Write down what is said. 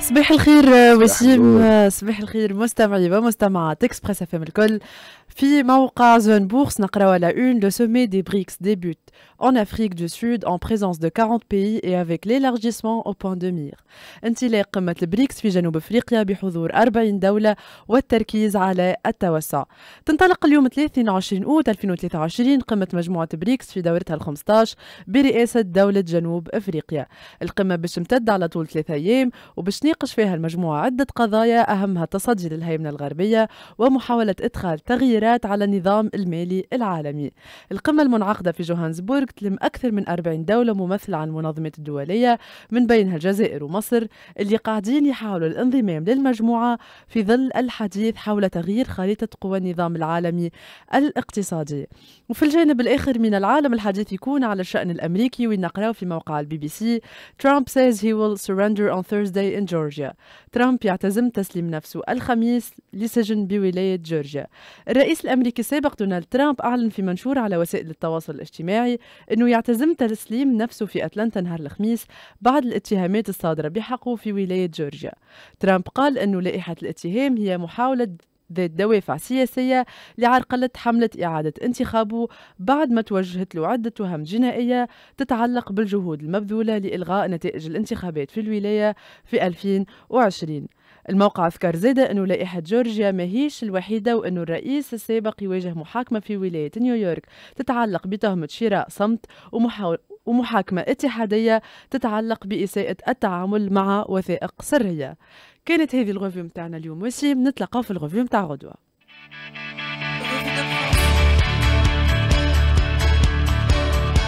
صباح الخير آه، وسيم آه، صباح الخير مستمعي ومستمعات اكسبريس افهم الكل في موقع زون بورس نقراو على اون لو سومي دي بريكس ديبوت en Afrique du Sud en présence de 40 pays et avec l'élargissement au point de mire. انطلاق قمة البريكس في جنوب افريقيا بحضور 40 دولة والتركيز على التوسع. تنطلق اليوم 23 اوت 2023 قمة مجموعة بريكس في دورتها ال 15 برئاسة دولة جنوب افريقيا. القمة باش تمتد على طول ثلاثة ايام وباش تناقش فيها المجموعة عدة قضايا أهمها تصدي للهيمنة الغربية ومحاولة إدخال تغييرات على النظام المالي العالمي القمة المنعقدة في جوهانسبورغ تلم أكثر من 40 دولة ممثلة عن المنظمات الدولية من بينها الجزائر ومصر اللي قاعدين يحاولوا الانضمام للمجموعة في ظل الحديث حول تغيير خريطة قوى النظام العالمي الاقتصادي وفي الجانب الآخر من العالم الحديث يكون على الشأن الأمريكي ونقرأه في موقع البي بي سي ترامب says he will surrender on Thursday in Georgia جورجيا ترامب يعتزم تسليم نفسه الخميس لسجن بولاية جورجيا الرئيس الأمريكي السابق دونالد ترامب أعلن في منشور على وسائل التواصل الاجتماعي أنه يعتزم تسليم نفسه في أتلانتا نهار الخميس بعد الاتهامات الصادرة بحقه في ولاية جورجيا ترامب قال أنه لائحة الاتهام هي محاولة ذات دوافع سياسية لعرقلة حملة إعادة انتخابه بعد ما توجهت له عدة تهم جنائية تتعلق بالجهود المبذولة لإلغاء نتائج الانتخابات في الولاية في 2020 الموقع أذكر زادة أنه لائحة جورجيا ماهيش الوحيدة وأنه الرئيس السابق يواجه محاكمة في ولاية نيويورك تتعلق بتهمة شراء صمت ومحاولة ومحاكمة اتحادية تتعلق بإساءة التعامل مع وثائق سرية كانت هذه الغوفيو متاعنا اليوم وسيم نتلقاو في الغوفيو متاع غدوة